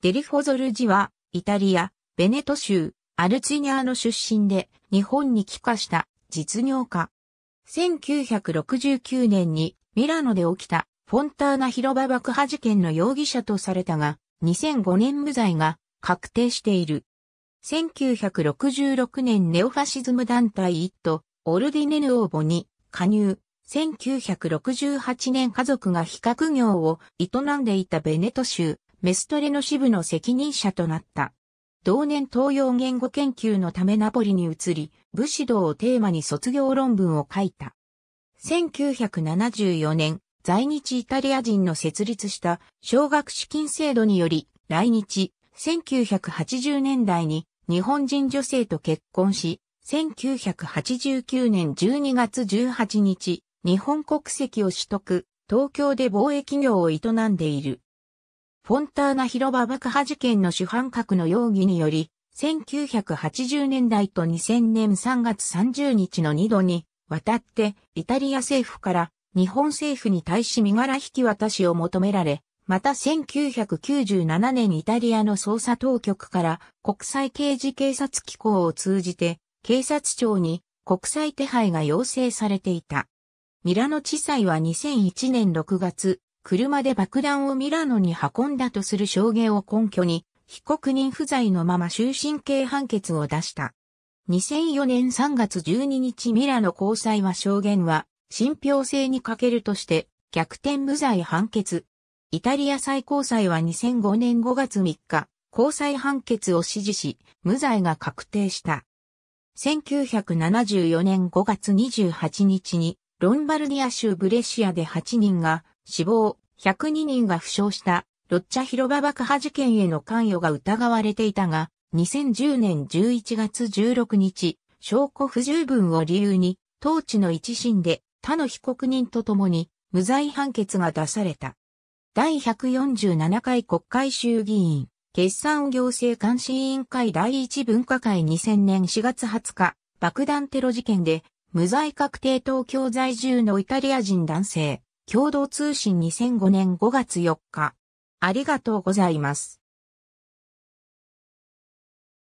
デリフォゾルジは、イタリア、ベネト州、アルツィニアの出身で、日本に帰化した実業家。1969年にミラノで起きたフォンターナ広場爆破事件の容疑者とされたが、2005年無罪が確定している。1966年ネオファシズム団体イット、オルディネヌオーボに加入。1968年家族が非核業を営んでいたベネト州メストレの支部の責任者となった。同年東洋言語研究のためナポリに移り、武士道をテーマに卒業論文を書いた。1974年、在日イタリア人の設立した奨学資金制度により、来日、1980年代に日本人女性と結婚し、1989年12月18日、日本国籍を取得、東京で貿易業を営んでいる。フォンターナ広場爆破事件の主犯格の容疑により、1980年代と2000年3月30日の2度に、渡って、イタリア政府から日本政府に対し身柄引き渡しを求められ、また1997年イタリアの捜査当局から国際刑事警察機構を通じて警察庁に国際手配が要請されていた。ミラノ地裁は2001年6月、車で爆弾をミラノに運んだとする証言を根拠に、被告人不在のまま終身刑判決を出した。2004年3月12日ミラノ高裁は証言は、信憑性に欠けるとして、逆転無罪判決。イタリア最高裁は2005年5月3日、高裁判決を支持し、無罪が確定した。1974年5月28日に、ロンバルディア州ブレシアで8人が死亡、102人が負傷した、ロッチャ広場爆破事件への関与が疑われていたが、2010年11月16日、証拠不十分を理由に、当地の一審で他の被告人と共に無罪判決が出された。第147回国会衆議院、決算行政監視委員会第1分科会2000年4月20日、爆弾テロ事件で、無罪確定東京在住のイタリア人男性、共同通信2005年5月4日。ありがとうございます。